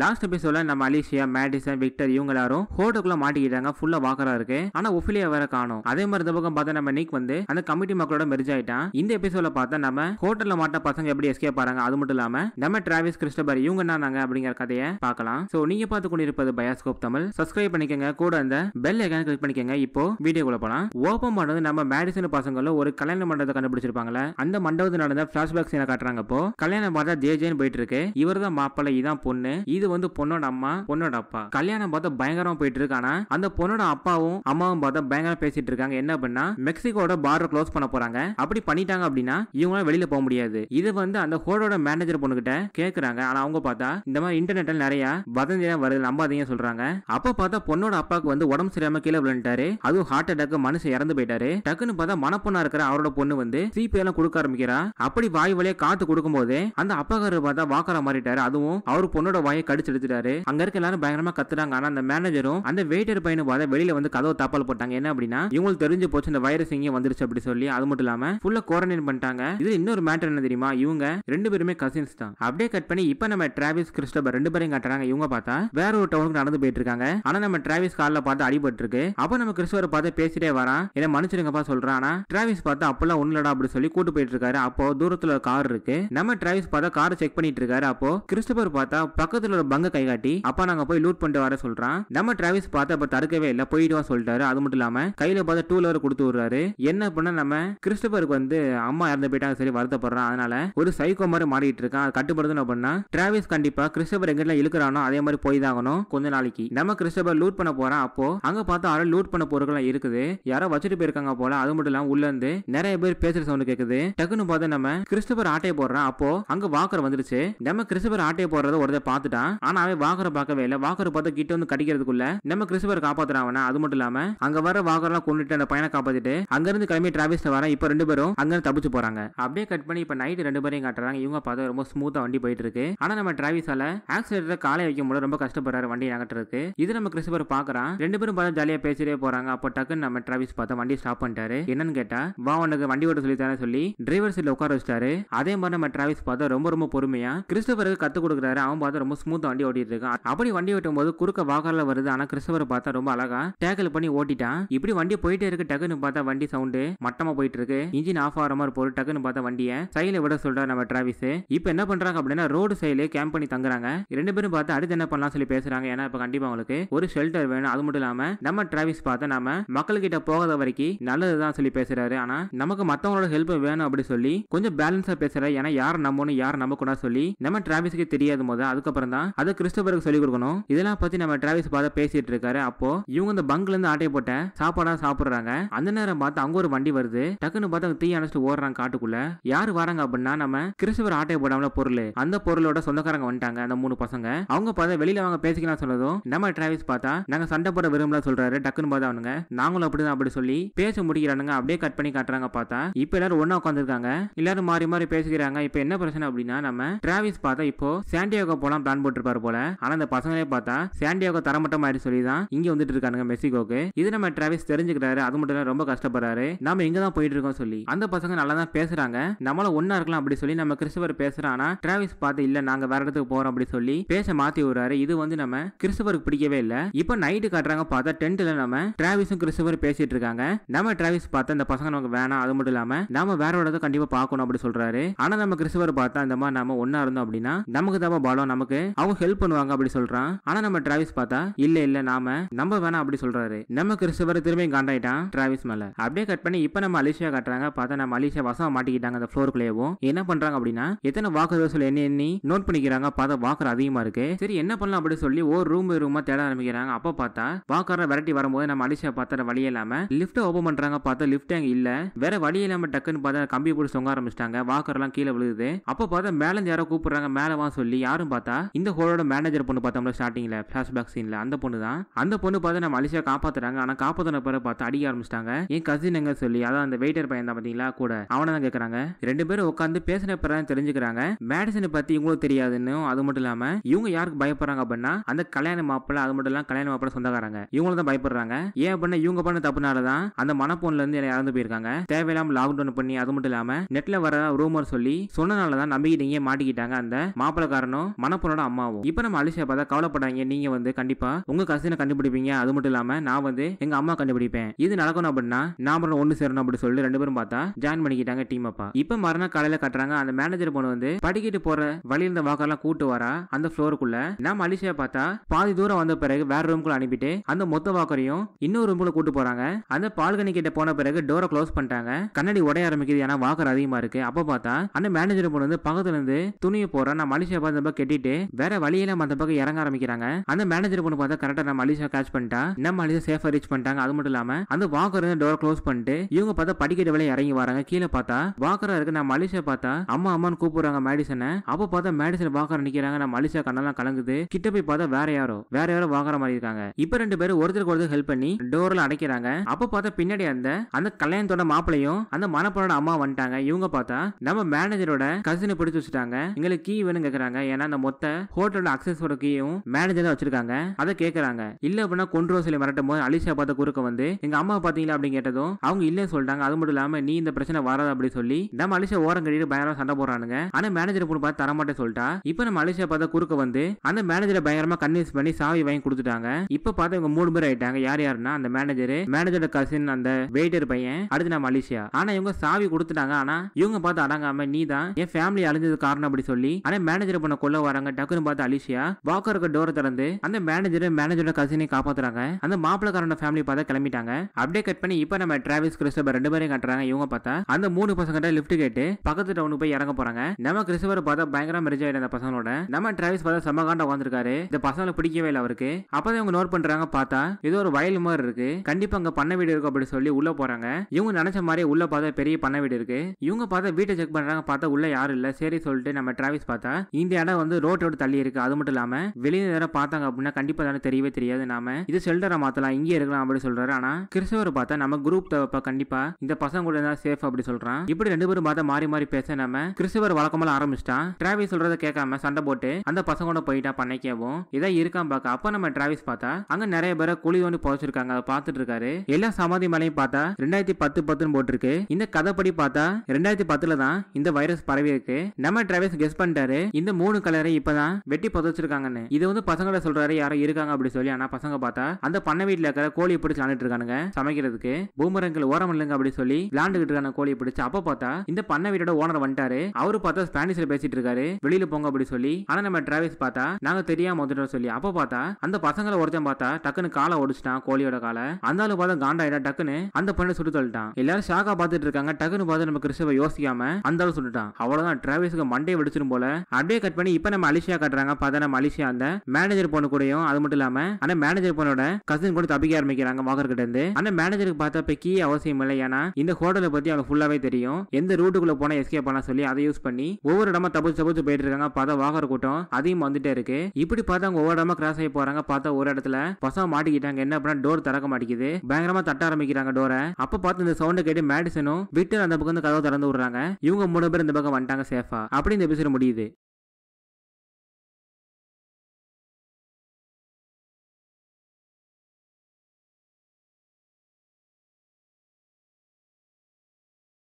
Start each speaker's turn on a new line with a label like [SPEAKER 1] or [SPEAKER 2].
[SPEAKER 1] last எபிசோட நம்ம Alicia Madison Victor இவங்க எல்லாரும் ஹோட்டலுக்குள்ள மாட்டிக்கிட்டாங்க ஃபுல்லா வாக்கரா இருக்கு ஆனா ஒஃபிலியா வேற காணும் அதே மாதிரி இந்த பக்கம் பார்த்தா நம்ம நீக் வந்து அந்த கமிட்டி மக்களோட மெரிஜ் ஆயிட்டான் இந்த எபிசோட பார்த்தா நம்ம ஹோட்டல்ல மாட்ட பசங்க எப்படி எஸ்கேப் ஆறாங்க அது மட்டும் இல்லாம நம்ம டிராவிஸ் கிறிஸ்டபர் இவங்க என்ன அப்படிங்கிற கதையை பார்க்கலாம் சோ நீங்க பார்த்து கொண்டிருப்பது பயாஸ்கோப் தமிழ் சப்ஸ்கிரைப் பண்ணிக்கங்க கூட அந்த பெல் ஐக்கான கிளிக் பண்ணிக்கங்க இப்போ வீடியோக்குள்ள போலாம் ஓபன் பண்ணது நம்ம மேடிசன் பசங்களும் ஒரு கல்யாண மண்டபத்தை கண்டுபிடிச்சிருப்பாங்களே அந்த மண்டபத்தில் நடந்த பிளாஷ்பேக் சீனை காட்டுறாங்க இப்போ கல்யாணம் பார்த்தா ஜே ஜேன்னு போயிட்டு இருக்கு இவர் தான் மாப்பிள்ளை இதான் பொண்ணு இது வந்து பொண்ணோட அம்மா பொண்ணோட அப்பா கல்யாணம் பார்த்தா பயங்கரமா போயிட்டு இருக்கு அந்த பொண்ணோட அப்பாவும் அம்மாவும் பார்த்தா பயங்கரம் பேசிட்டு இருக்காங்க என்ன அப்படின்னா மெக்சிகோட பார்டர் க்ளோஸ் பண்ண போறாங்க அப்படி பண்ணிட்டாங்க அப்படின்னா இவங்களால வெளியில போக முடியாது இது வந்து அந்த ஹோடோட மேனேஜர் பொண்ணுகிட்ட கேக்குறாங்க ஆனா அவங்க பார்த்தா இந்த மாதிரி இன்டர்நெட்ல நிறைய வதந்தியெல்லாம் வருது நம்பாதீங்க சொல்றாங்க அப்ப பார்த்தா பொண்ணோட அப்பாவுக்கு வந்து உடம்பு சரியாம கீழே விழுந்துட்டாரு அதுவும் ஹார்ட் அட்டாக் மனசு இறந்து போயிட்டாரு டக்குன்னு பார்த்தா மனப்பொண்ணா இருக்கிற அவரோட பொண்ணு வந்து சிபிஐ எல்லாம் கொடுக்க ஆரம்பிக்கிறா அப்படி வாய் வழியா காத்து கொடுக்கும் போது அந்த அப்பாக்காரர் பார்த்தா வாக்கரா மாறிட்டாரு அதுவும் அவர் பொண்ணோட வாயை கடிச்சு எடுத்துட்டாரு அங்க இருக்க எல்லாரும் பயங்கரமா கத்துறாங்க ஆனா அந்த மேனேஜரும் அந்த வெயிட்டர் பையனு பார்த்த வெளியில வந்து கதவை தாப்பால் போட்டாங்க என்ன அப்படின்னா இவங்களுக்கு தெரிஞ்சு போச்சு இந்த வைரஸ் இங்கே வந்துருச்சு அப்படி சொல்லி அது மட்டும் இல்லாம ஃபுல்லா குவாரண்டைன் பண்ணிட்டாங்க இது இன்னொரு மேட்டர் என்ன தெரியுமா இவங்க ரெண்டு பேருமே கசின்ஸ் தான் அப்படியே கட் பண்ணி இப்ப நம்ம டிராவிஸ் கிறிஸ்டபர் ரெண்டு பேரையும் காட்டுறாங்க இவங்க பார்த்தா வேற ஒரு டவுனுக்கு நடந்து போயிட்டு இருக்காங்க ஆனா நம்ம டிராவிஸ் காலில் பார்த்து அடிபட்டு இருக்கு அப்ப நம்ம கிறிஸ்டவர் பார்த்து பேசிட்டே வரான் என்ன மன்னிச்சிருங்கப்பா சொல்றான் ஆனா டிராவிஸ் பார்த்தா அப்பெல்லாம் ஒண்ணுலடா அப்படி சொல்லி கூட்டு போயிட்டு இருக்காரு அப்போ தூரத்துல கார் இருக்கு நம்ம டிராவிஸ் பார்த்தா காரை செக் பண்ணிட்டு இருக்காரு அப்போ கிறிஸ்டபர் பார்த்தா பக்கத்துல ஒரு பங்க கை காட்டி அப்பா நாங்க போய் லூட் பண்ணிட்டு வர சொல்றான் நம்ம டிராவிஸ் பார்த்து அப்ப தடுக்கவே இல்ல போயிட்டு வா சொல்லிட்டாரு அது மட்டும் இல்லாம கையில பார்த்து டூ வீலர் கொடுத்து விடுறாரு என்ன பண்ண நம்ம கிறிஸ்டபருக்கு வந்து அம்மா இறந்து போயிட்டாங்க சரி வருத்தப்படுறான் அதனால ஒரு சைக்கோ மாதிரி மாறிட்டு இருக்கான் கட்டுப்படுத்தணும் அப்படின்னா டிராவிஸ் கண்டிப்பா கிறிஸ்டபர் எங்கிட்ட இழுக்கிறானோ அதே மாதிரி போய் தாங்கணும் கொஞ்ச நாளைக்கு நம்ம கிறிஸ்டபர் லூட் பண்ண போறான் அப்போ அங்க பார்த்தா ஆள் லூட் பண்ண பொருட்கள் இருக்குது யாரோ வச்சுட்டு போயிருக்காங்க போல அது மட்டும் இல்லாம உள்ள இருந்து நிறைய பேர் பேசுற சவுண்ட் கேக்குது டக்குன்னு பார்த்தா நம்ம கிறிஸ்டபர் ஆட்டையை போடுறான் அப்போ அங்க வாக்கர் வந்துருச்சு நம்ம கிறிஸ்டபர் ஆட்டையை போடுறத ஒருத்த பார்த்துட்டான் பார்த்துறான் ஆனா அவன் வாகர பார்க்கவே இல்ல வாகரை பார்த்து கிட்ட வந்து கடிக்கிறதுக்குள்ள நம்ம கிறிஸ்துவர் காப்பாத்துறான் அவனை அது மட்டும் இல்லாம அங்க வர வாகரெல்லாம் கொண்டுட்டு அந்த பையனை காப்பாத்திட்டு அங்க இருந்து கிளம்பி டிராவல்ஸ் வர இப்ப ரெண்டு பேரும் அங்க தப்பிச்சு போறாங்க அப்படியே கட் பண்ணி இப்ப நைட் ரெண்டு பேரையும் காட்டுறாங்க இவங்க பார்த்தா ரொம்ப ஸ்மூத்தா வண்டி போயிட்டு இருக்கு ஆனா நம்ம டிராவிஸால ஆக்சிடென்ட் காலை வைக்க முடியல ரொம்ப கஷ்டப்படுறாரு வண்டி நகட்டுறதுக்கு இது நம்ம கிறிஸ்துவர் பாக்குறான் ரெண்டு பேரும் பார்த்தா ஜாலியா பேசிட்டே போறாங்க அப்போ டக்குன்னு நம்ம டிராவிஸ் பார்த்தா வண்டி ஸ்டாப் பண்ணிட்டாரு என்னன்னு கேட்டா வா உனக்கு வண்டி ஓட்ட சொல்லி தரேன் சொல்லி டிரைவர் சீட்ல உட்கார வச்சிட்டாரு அதே மாதிரி நம்ம டிராவிஸ் பார்த்தா ரொம்ப ரொம்ப பொறுமையா கிறிஸ்துவருக்கு கத்து கொடுக்குறாரு அவன் பார்த்தா ரொம்ப ஸ்மூத் பூந்து வண்டி ஓட்டிட்டு இருக்கான் அப்படி வண்டி ஓட்டும் போது குறுக்க வாக்கரில் வருது ஆனால் கிறிஸ்தவர் பார்த்தா ரொம்ப அழகா டேக்கிள் பண்ணி ஓட்டிட்டான் இப்படி வண்டி போயிட்டே இருக்கு டக்குன்னு பார்த்தா வண்டி சவுண்டு மட்டமா போயிட்டு இருக்கு இன்ஜின் ஆஃப் ஆகிற மாதிரி போட்டு டக்குன்னு பார்த்தா வண்டியை சைடில் விட சொல்றாரு நம்ம டிராவிஸ் இப்போ என்ன பண்றாங்க அப்படின்னா ரோடு சைடு கேம்ப் பண்ணி தங்குறாங்க ரெண்டு பேரும் பார்த்து அடுத்து என்ன பண்ணலாம் சொல்லி பேசுறாங்க ஏன்னா இப்போ கண்டிப்பா அவங்களுக்கு ஒரு ஷெல்டர் வேணும் அது மட்டும் இல்லாம நம்ம டிராவிஸ் பார்த்தா நம்ம மக்கள்கிட்ட போகாத வரைக்கும் நல்லதுதான் சொல்லி பேசுறாரு ஆனா நமக்கு மத்தவங்களோட ஹெல்ப் வேணும் அப்படி சொல்லி கொஞ்சம் பேலன்ஸா பேசுறாரு ஏன்னா யார் நம்பணும் யார் நம்பக்கூடாது சொல்லி நம்ம டிராவிஸ்க்கு தெரியாது போது அதுக்கப்புறம் தான் அதை கிறிஸ்டபருக்கு சொல்லிக் கொடுக்கணும் இதெல்லாம் பத்தி நம்ம டிராவிஸ் பார்த்து பேசிட்டு இருக்காரு அப்போ இவங்க இந்த பங்க்ல இருந்து ஆட்டை போட்ட சாப்பாடா சாப்பிடுறாங்க அந்த நேரம் பார்த்து அங்க ஒரு வண்டி வருது டக்குன்னு பார்த்து அவங்க தீ அணைச்சிட்டு ஓடுறாங்க காட்டுக்குள்ள யாரு வராங்க அப்படின்னா நம்ம கிறிஸ்தவர் ஆட்டை போடாமல பொருள் அந்த பொருளோட சொந்தக்காரங்க வந்துட்டாங்க அந்த மூணு பசங்க அவங்க பார்த்தா வெளியில அவங்க பேசிக்கலாம் சொன்னதும் நம்ம டிராவிஸ் பார்த்தா நாங்க சண்டை போட விரும்பல சொல்றாரு டக்குன்னு பார்த்தா அவனுங்க நாங்களும் அப்படிதான் அப்படி சொல்லி பேச முடிக்கிறானுங்க அப்படியே கட் பண்ணி காட்டுறாங்க பார்த்தா இப்ப எல்லாரும் ஒன்னா உட்காந்துருக்காங்க எல்லாரும் மாறி மாறி பேசிக்கிறாங்க இப்ப என்ன பிரச்சனை அப்படின்னா நம்ம டிராவிஸ் பார்த்தா இப்போ சாண்டியாகோ போலாம் பிளான் போட்டு இருப்பார் போல ஆனா இந்த பசங்களே பார்த்தா சாண்டியாகோ தரமட்டம் மாதிரி சொல்லி தான் இங்க வந்துட்டு இருக்காங்க மெக்சிகோக்கு இது நம்ம டிராவிஸ் தெரிஞ்சுக்கிறாரு அது மட்டும் ரொம்ப கஷ்டப்படுறாரு நாம இங்க தான் போயிட்டு இருக்கோம் சொல்லி அந்த பசங்க நல்லா தான் பேசுறாங்க நம்மள ஒன்னா இருக்கலாம் அப்படி சொல்லி நம்ம கிறிஸ்துவர் பேசுறாங்க டிராவிஸ் பார்த்து இல்ல நாங்க வேற இடத்துக்கு போறோம் அப்படி சொல்லி பேச மாத்தி விடுறாரு இது வந்து நம்ம கிறிஸ்துவருக்கு பிடிக்கவே இல்ல இப்ப நைட்டு காட்டுறாங்க பார்த்தா டென்ட்ல நம்ம டிராவிஸும் கிறிஸ்துவர் பேசிட்டு இருக்காங்க நம்ம டிராவிஸ் பார்த்தா இந்த பசங்க நமக்கு வேணாம் அது மட்டும் இல்லாம நாம வேற ஒரு இடத்த கண்டிப்பா பார்க்கணும் அப்படி சொல்றாரு ஆனா நம்ம கிறிஸ்துவர் பார்த்தா இந்த மாதிரி நாம ஒன்னா இருந்தோம் அப்படின்னா நமக்கு தான் பலம் நமக்கு அவங்க அவங்க ஹெல்ப் பண்ணுவாங்க அப்படி சொல்றான் ஆனா நம்ம டிராவிஸ் பார்த்தா இல்ல இல்ல நாம நம்ம வேணாம் அப்படி சொல்றாரு நம்ம கிறிஸ்டவர் திரும்பி காண்டாயிட்டான் டிராவிஸ் மேல அப்படியே கட் பண்ணி இப்ப நம்ம அலிஷியா கட்டுறாங்க பார்த்தா நம்ம அலிஷியா வசம் மாட்டிக்கிட்டாங்க அந்த ஃப்ளோருக்குள்ளேயும் என்ன பண்றாங்க அப்படின்னா எத்தனை சொல்லி என்ன எண்ணி நோட் பண்ணிக்கிறாங்க பார்த்தா வாக்கர் அதிகமா இருக்கு சரி என்ன பண்ணலாம் அப்படின்னு சொல்லி ஒரு ரூம் ரூமா தேட ஆரம்பிக்கிறாங்க அப்ப பார்த்தா வாக்கரை விரட்டி வரும்போது நம்ம அலிஷா பார்த்தா வழி இல்லாம லிப்ட் ஓபன் பண்றாங்க பார்த்தா லிஃப்ட் அங்க இல்ல வேற வழி இல்லாம டக்குன்னு பார்த்தா கம்பி போட்டு சொங்க ஆரம்பிச்சிட்டாங்க வாக்கர் எல்லாம் கீழே விழுகுது அப்ப பார்த்தா மேல யாரோ கூப்பிடுறாங்க மேல வா சொல்லி யாரும் பார்த்தா இந்த ஹோலோட மேனேஜர் பொண்ணு பார்த்தோம்ல ஸ்டார்டிங்கில் ஃபிளாஷ்பேக் சீனில் அந்த பொண்ணு தான் அந்த பொண்ணு பார்த்து நம்ம அலிஷா காப்பாத்துறாங்க ஆனால் காப்பாற்றின பிறகு பார்த்து அடிக்க ஆரம்பிச்சிட்டாங்க என் கசின் எங்க சொல்லி அதான் அந்த வெயிட்டர் பையன் தான் பார்த்தீங்களா கூட அவனை தான் கேட்குறாங்க ரெண்டு பேரும் உட்காந்து பேசின பிறகு தெரிஞ்சுக்கிறாங்க மேடிசனை பற்றி இவங்களும் தெரியாதுன்னு அது மட்டும் இல்லாமல் இவங்க யாருக்கு பயப்படுறாங்க அப்படின்னா அந்த கல்யாண மாப்பிள்ள அது மட்டும் இல்லாமல் கல்யாண மாப்பிள்ள சொந்தக்காரங்க இவங்களும் தான் பயப்படுறாங்க ஏன் அப்படின்னா இவங்க பண்ண தப்புனால தான் அந்த மனப்பொண்ணுல இருந்து என்ன இறந்து போயிருக்காங்க தேவையில்லாமல் லாக்டவுன் பண்ணி அது மட்டும் இல்லாமல் நெட்டில் வர ரூமர் சொல்லி சொன்னனால தான் நம்பிக்கிட்டீங்க மாட்டிக்கிட்டாங்க அந்த மாப்பிள்ளக்காரனும் மனப்பொண்ணோட அம்மா ஆகும் இப்போ நம்ம அலிஷா பார்த்தா கவலைப்படாங்க நீங்க வந்து கண்டிப்பா உங்க கசினை கண்டுபிடிப்பீங்க அது மட்டும் இல்லாம நான் வந்து எங்க அம்மா கண்டுபிடிப்பேன் இது நடக்கணும் அப்படின்னா நாம ஒன்னு சேரணும் அப்படின்னு சொல்லி ரெண்டு பேரும் பார்த்தா ஜாயின் பண்ணிக்கிட்டாங்க டீம் அப்பா இப்ப மறுநாள் காலையில கட்டுறாங்க அந்த மேனேஜர் பொண்ணு வந்து படிக்கிட்டு போற வழி இருந்த வாக்கெல்லாம் கூட்டு வரா அந்த ஃப்ளோருக்குள்ள நம்ம அலிஷா பார்த்தா பாதி தூரம் வந்த பிறகு வேற ரூம்குள்ள அனுப்பிட்டு அந்த மொத்த வாக்கரையும் இன்னொரு ரூம்குள்ள கூட்டு போறாங்க அந்த பால்கனி கிட்ட போன பிறகு டோரை க்ளோஸ் பண்ணிட்டாங்க கண்ணாடி உடைய ஆரம்பிக்குது ஏன்னா வாக்கர் அதிகமா இருக்கு அப்ப பார்த்தா அந்த மேனேஜர் பொண்ணு வந்து பக்கத்துல இருந்து துணியை போறா நான் மலேசியா பார்த்து கட்டிட்டு வேற வேற வழியெல்லாம் அந்த பக்கம் இறங்க ஆரம்பிக்கிறாங்க அந்த மேனேஜர் பொண்ணு பார்த்தா கரெக்டா நம்ம அலிசா கேட்ச் பண்ணிட்டா நம்ம அலிசா சேஃபா ரீச் பண்ணிட்டாங்க அது மட்டும் இல்லாம அந்த வாக்கர் டோர் க்ளோஸ் பண்ணிட்டு இவங்க பார்த்தா படிக்கட்டு வழியை இறங்கி வராங்க கீழே பார்த்தா வாக்கரா இருக்கு நம்ம அலிசா பார்த்தா அம்மா அம்மான்னு கூப்பிடுறாங்க மேடிசனை அப்ப பார்த்தா மேடிசன் வாக்கர் நிக்கிறாங்க நம்ம அலிசா கண்ணெல்லாம் கலங்குது கிட்ட போய் பார்த்தா வேற யாரோ வேற யாரோ வாக்கற மாதிரி இருக்காங்க இப்ப ரெண்டு பேரும் ஒருத்தருக்கு ஒருத்தர் ஹெல்ப் பண்ணி டோர்ல அடைக்கிறாங்க அப்ப பார்த்தா பின்னாடி அந்த அந்த கல்யாணத்தோட மாப்பிளையும் அந்த மணப்பனோட அம்மா வந்துட்டாங்க இவங்க பார்த்தா நம்ம மேனேஜரோட கசினை பிடிச்சு வச்சுட்டாங்க எங்களுக்கு கீ வேணும் கேக்குறாங்க ஏன்னா அந்த மொத்த கோர்ட்டோட அக்சஸோட கீயும் மேனேஜர் தான் வச்சிருக்காங்க அதை கேட்கறாங்க இல்ல அப்படின்னா கொண்டு கொன்ட்ரோசில மிரட்டும் போது அலிஷா பார்த்த குறுக்க வந்து எங்க அம்மா பாத்தீங்களா அப்படின்னு கேட்டதும் அவங்க இல்லன்னு சொல்லிட்டாங்க அது மட்டும் இல்லாம நீ இந்த பிரச்சனை வராது அப்படின்னு சொல்லி நம்ம அலிஷா ஓரம் கட்டிட்டு பயங்கரமா சண்டை போடுறானுங்க ஆனா மேனேஜர் பொண்ணு பார்த்து தரமாட்டே சொல்லிட்டா இப்ப நம்ம அலிஷா பார்த்த குறுக்க வந்து அந்த மேனேஜரை பயங்கரமா கன்வின்ஸ் பண்ணி சாவி வாங்கி கொடுத்துட்டாங்க இப்ப பார்த்து இவங்க மூணு பேர் ஆயிட்டாங்க யார் யாருன்னா அந்த மேனேஜர் மேனேஜரோட கசின் அந்த வெயிட்டர் பையன் அடுத்து நம்ம அலிஷியா ஆனா இவங்க சாவி கொடுத்துட்டாங்க ஆனா இவங்க பார்த்து அடங்காம நீ தான் என் ஃபேமிலி அழிஞ்சது காரணம் அப்படி சொல்லி ஆனா மேனேஜர் பண்ண கொள்ள வராங்க டக்குனு பார்த்த அலிஷியா வாக்கருக்கு டோரை திறந்து அந்த மேனேஜர் மேனேஜரோட கசினை காப்பாத்துறாங்க அந்த மாப்பிளக்காரோட ஃபேமிலி பார்த்தா கிளம்பிட்டாங்க அப்படியே கட் பண்ணி இப்போ நம்ம டிராவிஸ் கிறிஸ்டபர் ரெண்டு பேரையும் கட்டுறாங்க இவங்க பார்த்தா அந்த மூணு பசங்கிட்ட லிஃப்ட் கேட்டு பக்கத்து டவுன் போய் இறங்க போறாங்க நம்ம கிறிஸ்டபர் பார்த்தா பயங்கர மெரிஜ் ஆயிடும் அந்த பசங்களோட நம்ம டிராவிஸ் பார்த்தா செம்மகாண்டா உட்காந்துருக்காரு இந்த பசங்களை பிடிக்கவே இல்லை அவருக்கு அப்பதான் இவங்க நோட் பண்றாங்க பார்த்தா ஏதோ ஒரு வயல் மாதிரி இருக்கு கண்டிப்பா அங்க பண்ண வீடு இருக்கும் அப்படின்னு சொல்லி உள்ள போறாங்க இவங்க நினைச்ச மாதிரி உள்ள பார்த்தா பெரிய பண்ண வீடு இருக்கு இவங்க பார்த்தா வீட்டை செக் பண்றாங்க பார்த்தா உள்ள யாரும் இல்ல சரி சொல்லிட்டு நம்ம டிராவிஸ் பார்த்தா இந்த இடம் வந்து ரோட்டோட தள்ளி மாதிரி அது மட்டும் இல்லாமல் வெளியே வேற பார்த்தாங்க அப்படின்னா கண்டிப்பாக தானே தெரியவே தெரியாது நாம இது செல்டரை மாத்தலாம் இங்கே இருக்கலாம் அப்படின்னு சொல்றாரு ஆனால் கிறிஸ்தவர் பார்த்தா நம்ம குரூப் தேவைப்பா கண்டிப்பாக இந்த பசங்க கூட இருந்தா சேஃப் அப்படி சொல்றான் இப்படி ரெண்டு பேரும் பார்த்தா மாறி மாறி பேச நம்ம கிறிஸ்தவர் வழக்கமெல்லாம் ஆரம்பிச்சிட்டான் டிராவிஸ் சொல்றத கேட்காம சண்டை போட்டு அந்த பசங்க கூட போயிட்டா பண்ணிக்கவும் இதான் இருக்கான் பாக்க அப்போ நம்ம டிராவிஸ் பார்த்தா அங்கே நிறைய பேரை குழி தோண்டி புதைச்சிருக்காங்க அதை பார்த்துட்டு இருக்காரு எல்லா சமாதி மலையும் பார்த்தா ரெண்டாயிரத்தி பத்து பத்துன்னு போட்டிருக்கு இந்த கதைப்படி பார்த்தா ரெண்டாயிரத்தி பத்துல தான் இந்த வைரஸ் பரவி இருக்கு நம்ம டிராவிஸ் கெஸ் பண்ணிட்டாரு இந்த மூணு கலரை இப்பதான் வெட்டி புதைச்சிருக்காங்கன்னு இது வந்து பசங்கள்ட்ட சொல்றாரு யாரும் இருக்காங்க அப்படி சொல்லி ஆனா பசங்க பார்த்தா அந்த பண்ண வீட்டுல இருக்கிற கோழி பிடிச்சு விளாண்டுட்டு இருக்கானுங்க சமைக்கிறதுக்கு பூமரங்கள் ஓரம் இல்லைங்க அப்படி சொல்லி விளாண்டுகிட்டு இருக்காங்க கோழி பிடிச்சு அப்ப பார்த்தா இந்த பண்ண வீட்டோட ஓனர் வந்துட்டாரு அவரு பார்த்தா ஸ்பானிஷ்ல பேசிட்டு இருக்காரு வெளியில போங்க அப்படி சொல்லி ஆனா நம்ம டிராவல்ஸ் பார்த்தா நாங்க தெரியாம வந்துட்டோம் சொல்லி அப்ப பார்த்தா அந்த பசங்களை ஒருத்தன் பார்த்தா டக்குன்னு காலை ஒடிச்சிட்டான் கோழியோட காலை அந்த ஆளு பார்த்தா காண்டாயிடா டக்குன்னு அந்த பொண்ணை சுட்டு தள்ளிட்டான் எல்லாரும் ஷாக்கா பார்த்துட்டு இருக்காங்க டக்குன்னு பார்த்து நம்ம கிறிஸ்தவ யோசிக்காம அந்த ஆளு சுட்டுட்டான் அவ்வளவுதான் டிராவல்ஸ்க்கு மண்டே வெடிச்சிடும் போல அப்படியே கட் பண்ணி இப்ப நம்ம அலிஷியா கட்டுற ஆரம்பிக்கிறாங்க பார்த்தா நம்ம அந்த மேனேஜர் பொண்ணு கூடயும் அது மட்டும் இல்லாம ஆனா மேனேஜர் பொண்ணோட கசின் கூட தப்பிக்க ஆரம்பிக்கிறாங்க வாக்கர் கிட்ட இருந்து ஆனா மேனேஜருக்கு பார்த்தப்ப கீ அவசியம் இல்லை ஏன்னா இந்த ஹோட்டலை பத்தி அவங்களுக்கு ஃபுல்லாவே தெரியும் எந்த ரூட்டுக்குள்ள போனா எஸ்கேப் பண்ண சொல்லி அதை யூஸ் பண்ணி ஒவ்வொரு இடமா தப்பு தப்பு போயிட்டு இருக்காங்க பார்த்தா வாகர் கூட்டம் அதிகம் வந்துட்டே இருக்கு இப்படி பார்த்தா அவங்க ஒவ்வொரு இடமா கிராஸ் ஆகி போறாங்க பார்த்தா ஒரு இடத்துல பசங்க மாட்டிக்கிட்டாங்க என்ன பண்ணா டோர் திறக்க மாட்டேங்குது பயங்கரமா தட்ட ஆரம்பிக்கிறாங்க டோரை அப்ப பார்த்து இந்த சவுண்டை கேட்டு மேடிசனும் விட்டு அந்த பக்கம் கதவை திறந்து விடுறாங்க இவங்க மூணு பேர் இந்த பக்கம் வந்துட்டாங்க சேஃபா அப்படி இந்த எபிசோட் முடியுது